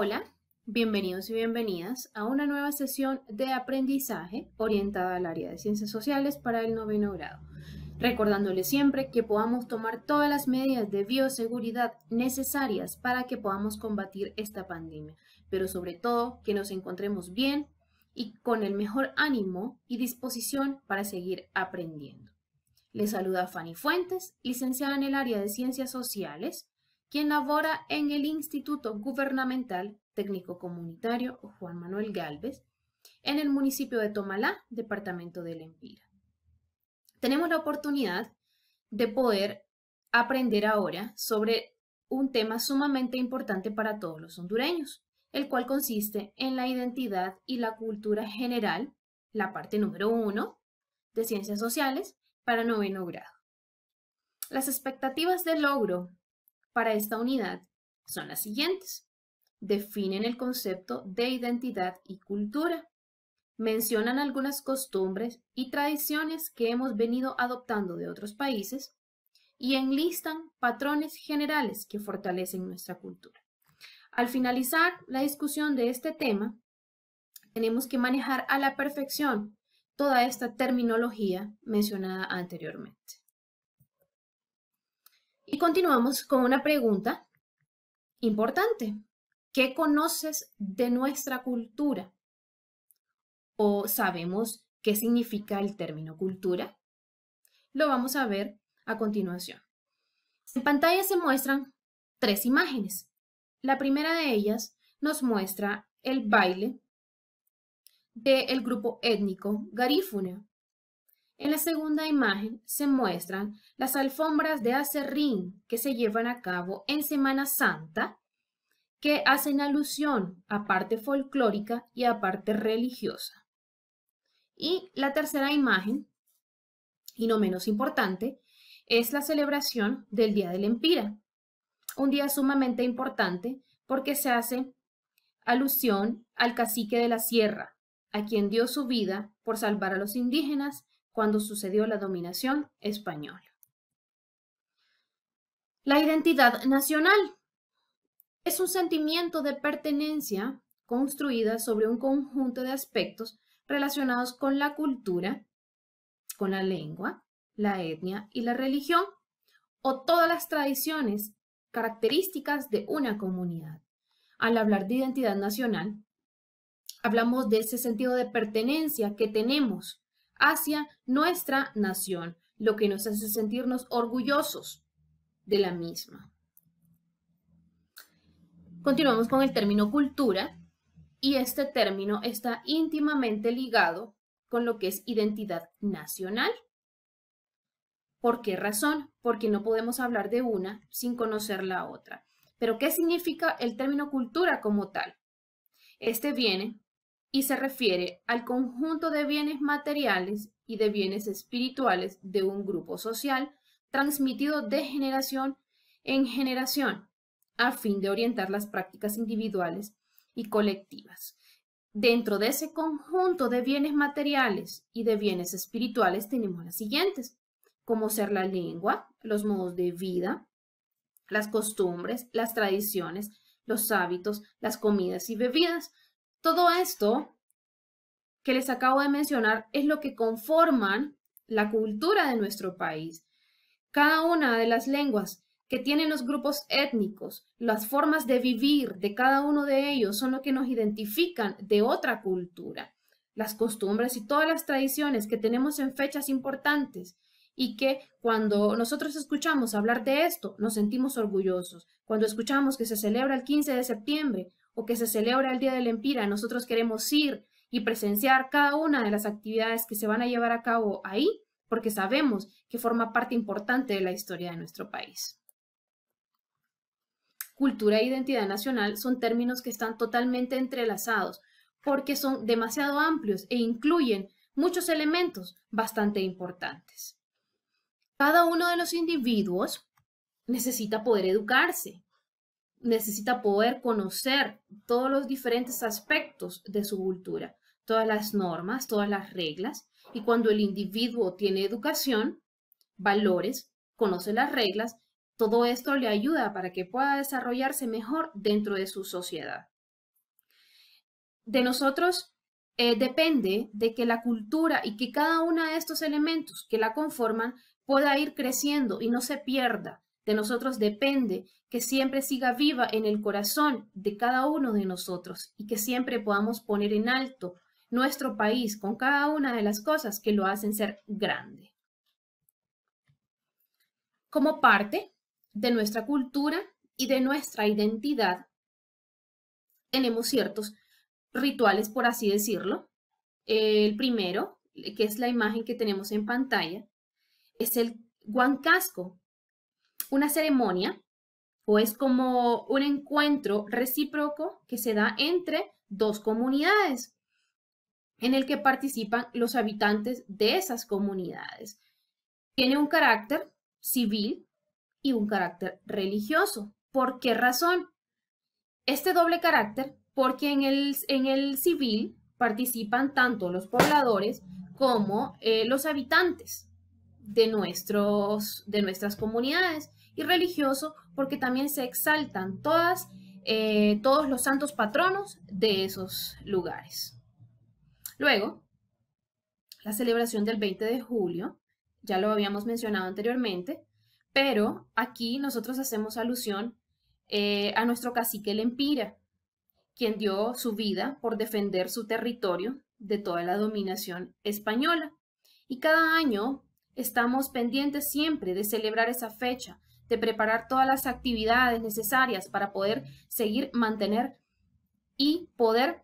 Hola, bienvenidos y bienvenidas a una nueva sesión de aprendizaje orientada al área de ciencias sociales para el noveno grado. Recordándole siempre que podamos tomar todas las medidas de bioseguridad necesarias para que podamos combatir esta pandemia, pero sobre todo que nos encontremos bien y con el mejor ánimo y disposición para seguir aprendiendo. Les saluda Fanny Fuentes, licenciada en el área de Ciencias Sociales quien labora en el Instituto Gubernamental Técnico Comunitario Juan Manuel Galvez, en el municipio de Tomalá, departamento de Lempira. Tenemos la oportunidad de poder aprender ahora sobre un tema sumamente importante para todos los hondureños, el cual consiste en la identidad y la cultura general, la parte número uno de ciencias sociales para noveno grado. Las expectativas de logro para esta unidad son las siguientes. Definen el concepto de identidad y cultura. Mencionan algunas costumbres y tradiciones que hemos venido adoptando de otros países y enlistan patrones generales que fortalecen nuestra cultura. Al finalizar la discusión de este tema, tenemos que manejar a la perfección toda esta terminología mencionada anteriormente. Y continuamos con una pregunta importante. ¿Qué conoces de nuestra cultura? ¿O sabemos qué significa el término cultura? Lo vamos a ver a continuación. En pantalla se muestran tres imágenes. La primera de ellas nos muestra el baile del grupo étnico garífuna, en la segunda imagen se muestran las alfombras de acerrín que se llevan a cabo en Semana Santa, que hacen alusión a parte folclórica y a parte religiosa. Y la tercera imagen, y no menos importante, es la celebración del Día del Empira, un día sumamente importante porque se hace alusión al cacique de la sierra, a quien dio su vida por salvar a los indígenas cuando sucedió la dominación española. La identidad nacional es un sentimiento de pertenencia construida sobre un conjunto de aspectos relacionados con la cultura, con la lengua, la etnia y la religión, o todas las tradiciones características de una comunidad. Al hablar de identidad nacional, hablamos de ese sentido de pertenencia que tenemos hacia nuestra nación, lo que nos hace sentirnos orgullosos de la misma. Continuamos con el término cultura y este término está íntimamente ligado con lo que es identidad nacional. ¿Por qué razón? Porque no podemos hablar de una sin conocer la otra. Pero ¿qué significa el término cultura como tal? Este viene y se refiere al conjunto de bienes materiales y de bienes espirituales de un grupo social transmitido de generación en generación a fin de orientar las prácticas individuales y colectivas. Dentro de ese conjunto de bienes materiales y de bienes espirituales tenemos las siguientes, como ser la lengua, los modos de vida, las costumbres, las tradiciones, los hábitos, las comidas y bebidas, todo esto que les acabo de mencionar es lo que conforman la cultura de nuestro país. Cada una de las lenguas que tienen los grupos étnicos, las formas de vivir de cada uno de ellos son lo que nos identifican de otra cultura. Las costumbres y todas las tradiciones que tenemos en fechas importantes y que cuando nosotros escuchamos hablar de esto nos sentimos orgullosos. Cuando escuchamos que se celebra el 15 de septiembre o que se celebra el Día del Empira, nosotros queremos ir y presenciar cada una de las actividades que se van a llevar a cabo ahí, porque sabemos que forma parte importante de la historia de nuestro país. Cultura e identidad nacional son términos que están totalmente entrelazados porque son demasiado amplios e incluyen muchos elementos bastante importantes. Cada uno de los individuos necesita poder educarse, necesita poder conocer todos los diferentes aspectos de su cultura, todas las normas, todas las reglas. Y cuando el individuo tiene educación, valores, conoce las reglas, todo esto le ayuda para que pueda desarrollarse mejor dentro de su sociedad. De nosotros eh, depende de que la cultura y que cada uno de estos elementos que la conforman pueda ir creciendo y no se pierda, de nosotros depende que siempre siga viva en el corazón de cada uno de nosotros y que siempre podamos poner en alto nuestro país con cada una de las cosas que lo hacen ser grande. Como parte de nuestra cultura y de nuestra identidad, tenemos ciertos rituales, por así decirlo. El primero, que es la imagen que tenemos en pantalla, es el guancasco, una ceremonia o es como un encuentro recíproco que se da entre dos comunidades en el que participan los habitantes de esas comunidades. Tiene un carácter civil y un carácter religioso. ¿Por qué razón? Este doble carácter, porque en el, civil participan tanto los pobladores como eh, los habitantes de, nuestros, de nuestras comunidades y religioso porque también se exaltan todas, eh, todos los santos patronos de esos lugares. Luego, la celebración del 20 de julio, ya lo habíamos mencionado anteriormente, pero aquí nosotros hacemos alusión eh, a nuestro cacique Lempira, quien dio su vida por defender su territorio de toda la dominación española. Y cada año estamos pendientes siempre de celebrar esa fecha, de preparar todas las actividades necesarias para poder seguir, mantener y poder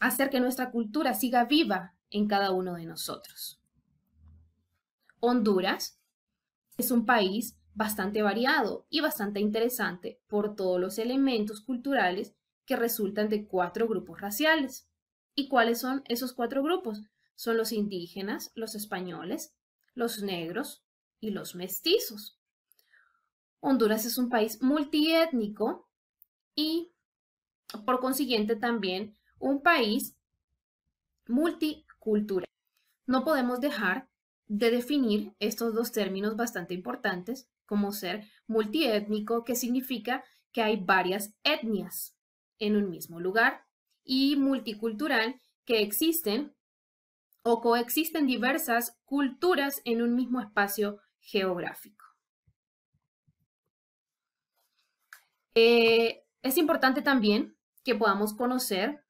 hacer que nuestra cultura siga viva en cada uno de nosotros. Honduras es un país bastante variado y bastante interesante por todos los elementos culturales que resultan de cuatro grupos raciales. ¿Y cuáles son esos cuatro grupos? Son los indígenas, los españoles, los negros y los mestizos. Honduras es un país multiétnico y por consiguiente también un país multicultural. No podemos dejar de definir estos dos términos bastante importantes como ser multiétnico, que significa que hay varias etnias en un mismo lugar, y multicultural, que existen o coexisten diversas culturas en un mismo espacio geográfico. Eh, es importante también que podamos conocer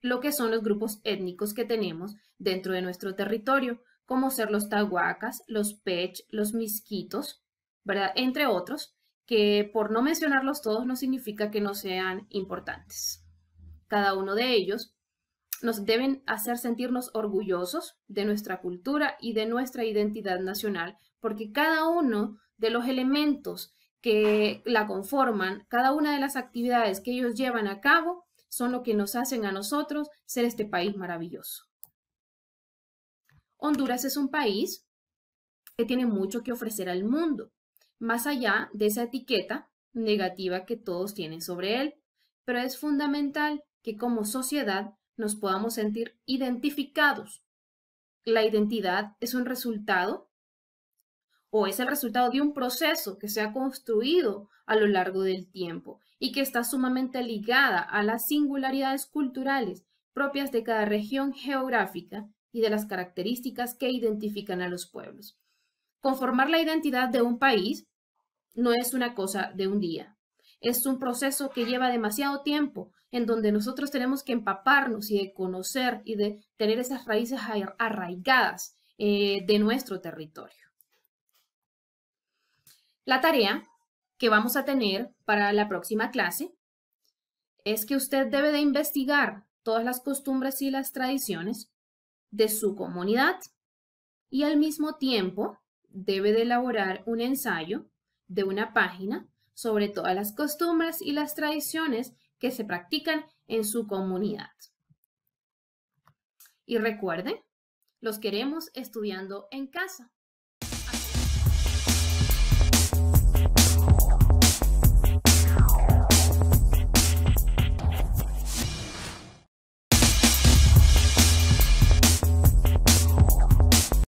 lo que son los grupos étnicos que tenemos dentro de nuestro territorio, como ser los tahuacas, los pech, los misquitos, ¿verdad? Entre otros, que por no mencionarlos todos no significa que no sean importantes. Cada uno de ellos nos deben hacer sentirnos orgullosos de nuestra cultura y de nuestra identidad nacional, porque cada uno de los elementos que la conforman, cada una de las actividades que ellos llevan a cabo son lo que nos hacen a nosotros ser este país maravilloso. Honduras es un país que tiene mucho que ofrecer al mundo, más allá de esa etiqueta negativa que todos tienen sobre él, pero es fundamental que como sociedad nos podamos sentir identificados. La identidad es un resultado o es el resultado de un proceso que se ha construido a lo largo del tiempo y que está sumamente ligada a las singularidades culturales propias de cada región geográfica y de las características que identifican a los pueblos. Conformar la identidad de un país no es una cosa de un día, es un proceso que lleva demasiado tiempo, en donde nosotros tenemos que empaparnos y de conocer y de tener esas raíces arraigadas eh, de nuestro territorio. La tarea que vamos a tener para la próxima clase es que usted debe de investigar todas las costumbres y las tradiciones de su comunidad y al mismo tiempo debe de elaborar un ensayo de una página sobre todas las costumbres y las tradiciones que se practican en su comunidad. Y recuerden, los queremos estudiando en casa.